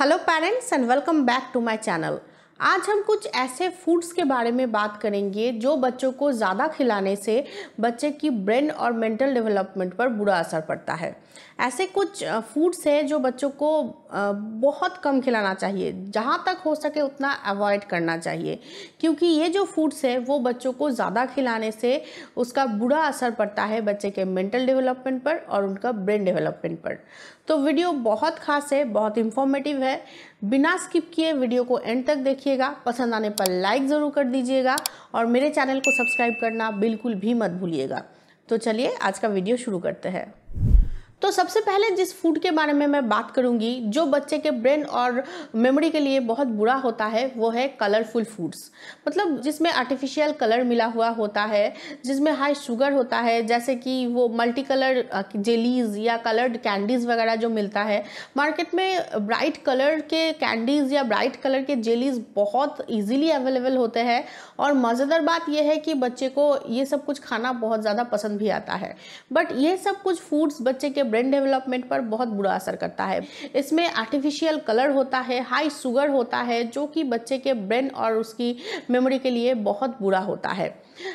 hello parents and welcome back to my channel आज हम कुछ ऐसे फूड्स के बारे में बात करेंगे जो बच्चों को ज़्यादा खिलाने से बच्चे की ब्रेन और मेंटल डेवलपमेंट पर बुरा असर पड़ता है ऐसे कुछ फूड्स हैं जो बच्चों को बहुत कम खिलाना चाहिए जहाँ तक हो सके उतना अवॉइड करना चाहिए क्योंकि ये जो फूड्स है वो बच्चों को ज़्यादा खिलाने से उसका बुरा असर पड़ता है बच्चे के मेंटल डेवलपमेंट पर और उनका ब्रेन डेवलपमेंट पर तो वीडियो बहुत खास है बहुत इंफॉर्मेटिव है बिना स्किप किए वीडियो को एंड तक देखिएगा पसंद आने पर लाइक ज़रूर कर दीजिएगा और मेरे चैनल को सब्सक्राइब करना बिल्कुल भी मत भूलिएगा तो चलिए आज का वीडियो शुरू करते हैं तो सबसे पहले जिस फूड के बारे में मैं बात करूँगी जो बच्चे के ब्रेन और मेमोरी के लिए बहुत बुरा होता है वो है कलरफुल फूड्स मतलब जिसमें आर्टिफिशियल कलर मिला हुआ होता है जिसमें हाई शुगर होता है जैसे कि वो मल्टी कलर जेलीज या कलर्ड कैंडीज़ वगैरह जो मिलता है मार्केट में ब्राइट कलर के कैंडीज़ या ब्राइट कलर के जेलीज़ बहुत ईजिली अवेलेबल होते हैं और मज़ेदार बात यह है कि बच्चे को ये सब कुछ खाना बहुत ज़्यादा पसंद भी आता है बट ये सब कुछ फूड्स बच्चे के ब्रेन डेवलपमेंट पर बहुत बुरा असर करता है इसमें आर्टिफिशियल कलर होता है हाई शुगर होता है जो कि बच्चे के ब्रेन और उसकी मेमोरी के लिए बहुत बुरा होता है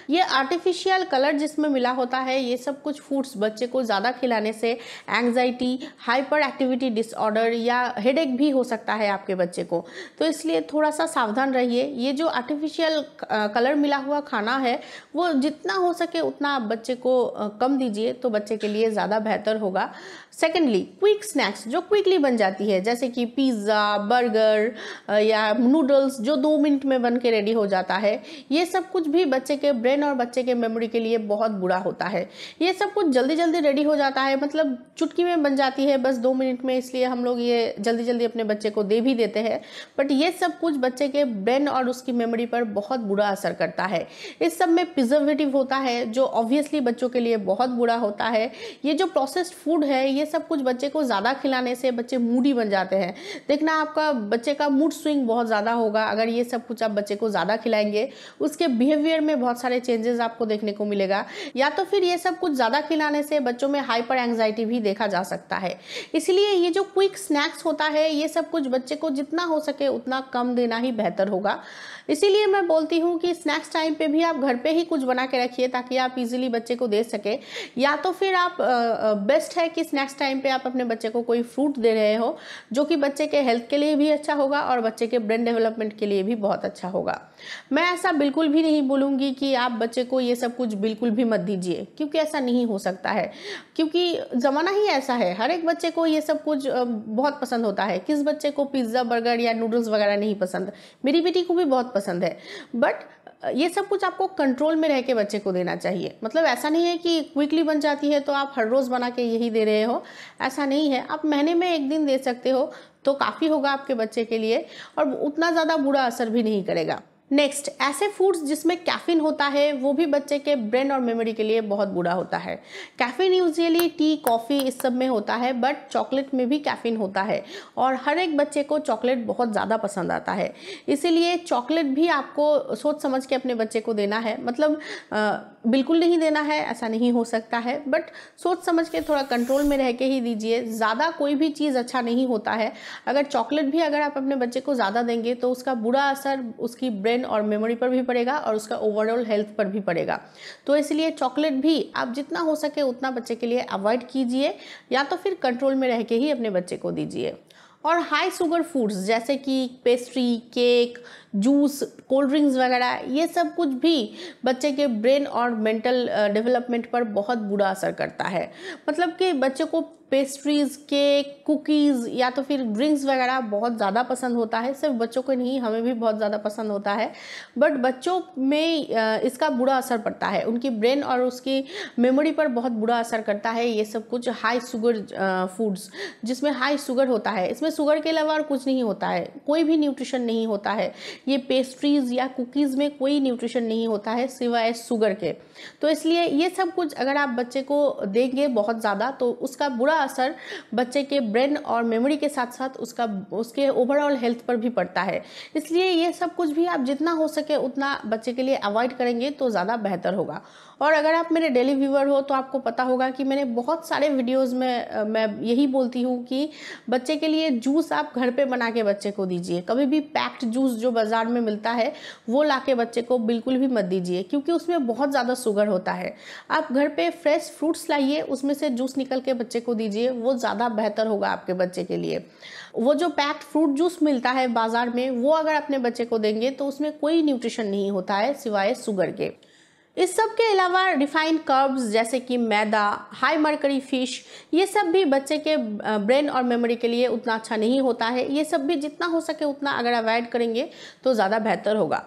ये आर्टिफिशियल कलर जिसमें मिला होता है ये सब कुछ फूड्स बच्चे को ज़्यादा खिलाने से एंगजाइटी हाइपर एक्टिविटी डिसऑर्डर या हेडेक भी हो सकता है आपके बच्चे को तो इसलिए थोड़ा सा सावधान रहिए ये जो आर्टिफिशियल कलर मिला हुआ खाना है वो जितना हो सके उतना आप बच्चे को कम दीजिए तो बच्चे के लिए ज़्यादा बेहतर होगा सेकेंडली क्विक स्नैक्स जो क्विकली बन जाती है जैसे कि पिज़्ज़ा बर्गर या नूडल्स जो दो मिनट में बन के रेडी हो जाता है ये सब कुछ भी बच्चे के के ब्रेन और बच्चे के मेमोरी के लिए बहुत बुरा होता है ये सब कुछ जल्दी जल्दी रेडी हो जाता है मतलब चुटकी में बन जाती है बस दो मिनट में इसलिए हम लोग ये जल्दी जल्दी अपने बच्चे को दे भी देते हैं बट ये सब कुछ बच्चे के ब्रेन और उसकी मेमोरी पर बहुत बुरा असर करता है इस सब में प्रिजर्वेटिव होता है जो ऑब्वियसली बच्चों के लिए बहुत बुरा होता है ये जो प्रोसेस्ड फूड है ये सब कुछ बच्चे को ज़्यादा खिलाने से बच्चे मूडी बन जाते हैं देखना आपका बच्चे का मूड स्विंग बहुत ज़्यादा होगा अगर ये सब कुछ आप बच्चे को ज़्यादा खिलाएंगे उसके बिहेवियर में बहुत सारे चेंजेस आपको देखने को मिलेगा या तो फिर ये सब कुछ ज़्यादा खिलाने से बच्चों में हाइपर एंगजाइटी भी देखा जा सकता है इसलिए ये जो क्विक स्नैक्स होता है ये सब कुछ बच्चे को जितना हो सके उतना कम देना ही बेहतर होगा इसीलिए मैं बोलती हूँ कि स्नैक्स टाइम पर भी आप घर पर ही कुछ बना के रखिए ताकि आप इजिली बच्चे को दे सके या तो फिर आप बेस्ट है कि स्नैक्स टाइम पर आप अपने बच्चे को कोई फ्रूट दे रहे हो जो कि बच्चे के हेल्थ के लिए भी अच्छा होगा और बच्चे के ब्रेन डेवलपमेंट के लिए भी बहुत अच्छा होगा मैं ऐसा बिल्कुल भी नहीं बोलूंगी कि आप बच्चे को ये सब कुछ बिल्कुल भी मत दीजिए क्योंकि ऐसा नहीं हो सकता है क्योंकि ज़माना ही ऐसा है हर एक बच्चे को ये सब कुछ बहुत पसंद होता है किस बच्चे को पिज़्ज़ा बर्गर या नूडल्स वगैरह नहीं पसंद मेरी बेटी को भी बहुत पसंद है बट ये सब कुछ आपको कंट्रोल में रह के बच्चे को देना चाहिए मतलब ऐसा नहीं है कि क्विकली बन जाती है तो आप हर रोज़ बना के यही दे रहे हो ऐसा नहीं है आप महीने में एक दिन दे सकते हो तो काफ़ी होगा आपके बच्चे के लिए और उतना ज़्यादा बुरा असर भी नहीं करेगा नेक्स्ट ऐसे फूड्स जिसमें कैफीन होता है वो भी बच्चे के ब्रेन और मेमोरी के लिए बहुत बुरा होता है कैफीन यूजली टी कॉफ़ी इस सब में होता है बट चॉकलेट में भी कैफीन होता है और हर एक बच्चे को चॉकलेट बहुत ज़्यादा पसंद आता है इसीलिए चॉकलेट भी आपको सोच समझ के अपने बच्चे को देना है मतलब आ, बिल्कुल नहीं देना है ऐसा नहीं हो सकता है बट सोच समझ के थोड़ा कंट्रोल में रह के ही दीजिए ज़्यादा कोई भी चीज़ अच्छा नहीं होता है अगर चॉकलेट भी अगर आप अपने बच्चे को ज़्यादा देंगे तो उसका बुरा असर उसकी ब्रेन ब्रेन और मेमोरी पर भी पड़ेगा और उसका ओवरऑल हेल्थ पर भी पड़ेगा तो इसलिए चॉकलेट भी आप जितना हो सके उतना बच्चे के लिए अवॉइड कीजिए या तो फिर कंट्रोल में रह के ही अपने बच्चे को दीजिए और हाई शुगर फूड्स जैसे कि pastry cake juice cold drinks वगैरह ये सब कुछ भी बच्चे के ब्रेन और मेंटल डेवलपमेंट पर बहुत बुरा असर करता है मतलब कि बच्चे को पेस्ट्रीज़ केक कुकीज़ या तो फिर ड्रिंक्स वगैरह बहुत ज़्यादा पसंद होता है सिर्फ बच्चों को नहीं हमें भी बहुत ज़्यादा पसंद होता है बट बच्चों में इसका बुरा असर पड़ता है उनकी ब्रेन और उसकी मेमोरी पर बहुत बुरा असर करता है ये सब कुछ हाई शुगर फूड्स जिसमें हाई शुगर होता है इसमें इसमें शुगर के अलावा और कुछ नहीं होता है कोई भी न्यूट्रिशन नहीं होता है ये पेस्ट्रीज़ या कुकीज़ में कोई न्यूट्रिशन नहीं होता है सिवाय शुगर के तो इसलिए ये सब कुछ अगर आप बच्चे को देंगे बहुत ज़्यादा तो उसका बुरा असर बच्चे के ब्रेन और मेमोरी के साथ साथ उसका उसके ओवरऑल हेल्थ पर भी पड़ता है इसलिए ये सब कुछ भी आप जितना हो सके उतना बच्चे के लिए अवॉइड करेंगे तो ज़्यादा बेहतर होगा और अगर आप मेरे डेली व्यूवर हो तो आपको पता होगा कि मैंने बहुत सारे वीडियोज़ में मैं यही बोलती हूँ कि बच्चे के लिए जूस आप घर पर बना के बच्चे को दीजिए कभी भी पैक्ड जूस जो बाज़ार में मिलता है वो ला के बच्चे को बिल्कुल भी मत दीजिए क्योंकि उसमें बहुत ज़्यादा शुगर होता है आप घर पर फ्रेश फ्रूट्स लाइए उसमें से जूस निकल के बच्चे को दीजिए वो ज़्यादा बेहतर होगा आपके बच्चे के लिए वो जो पैक्ड फ्रूट जूस मिलता है बाज़ार में वो अगर अपने बच्चे को देंगे तो उसमें कोई न्यूट्रिशन नहीं होता है सिवाय शुगर के इस सब के अलावा रिफाइंड कर्ब्स जैसे कि मैदा हाई मर्करी फिश ये सब भी बच्चे के ब्रेन और मेमोरी के लिए उतना अच्छा नहीं होता है ये सब भी जितना हो सके उतना अगर अवॉइड करेंगे तो ज़्यादा बेहतर होगा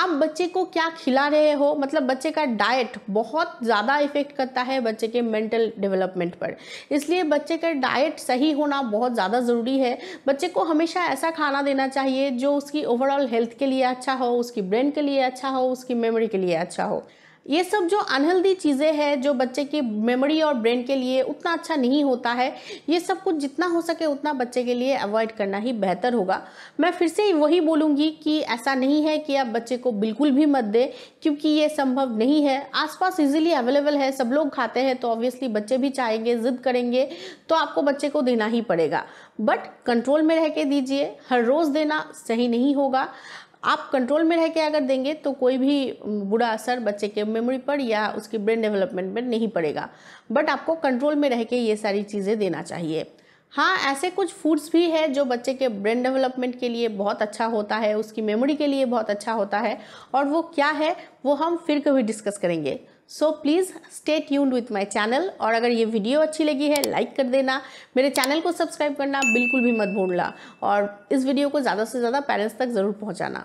आप बच्चे को क्या खिला रहे हो मतलब बच्चे का डाइट बहुत ज़्यादा इफ़ेक्ट करता है बच्चे के मेंटल डेवलपमेंट पर इसलिए बच्चे का डाइट सही होना बहुत ज़्यादा ज़रूरी है बच्चे को हमेशा ऐसा खाना देना चाहिए जो उसकी ओवरऑल हेल्थ के लिए अच्छा हो उसकी ब्रेन के लिए अच्छा हो उसकी मेमोरी के लिए अच्छा हो ये सब जो अनहेल्दी चीज़ें हैं जो बच्चे की मेमोरी और ब्रेन के लिए उतना अच्छा नहीं होता है ये सब कुछ जितना हो सके उतना बच्चे के लिए अवॉइड करना ही बेहतर होगा मैं फिर से वही बोलूँगी कि ऐसा नहीं है कि आप बच्चे को बिल्कुल भी मत दें क्योंकि ये संभव नहीं है आसपास इजीली अवेलेबल है सब लोग खाते हैं तो ऑब्वियसली बच्चे भी चाहेंगे ज़िद करेंगे तो आपको बच्चे को देना ही पड़ेगा बट कंट्रोल में रह के दीजिए हर रोज़ देना सही नहीं होगा आप कंट्रोल में रह के अगर देंगे तो कोई भी बुरा असर बच्चे के मेमोरी पर या उसके ब्रेन डेवलपमेंट पर नहीं पड़ेगा बट आपको कंट्रोल में रह के ये सारी चीज़ें देना चाहिए हाँ ऐसे कुछ फूड्स भी है जो बच्चे के ब्रेन डेवलपमेंट के लिए बहुत अच्छा होता है उसकी मेमोरी के लिए बहुत अच्छा होता है और वो क्या है वो हम फिर कभी डिस्कस करेंगे so please stay tuned with my channel और अगर ये वीडियो अच्छी लगी है लाइक कर देना मेरे चैनल को सब्सक्राइब करना बिल्कुल भी मत भूलना और इस वीडियो को ज़्यादा से ज़्यादा पेरेंट्स तक ज़रूर पहुँचाना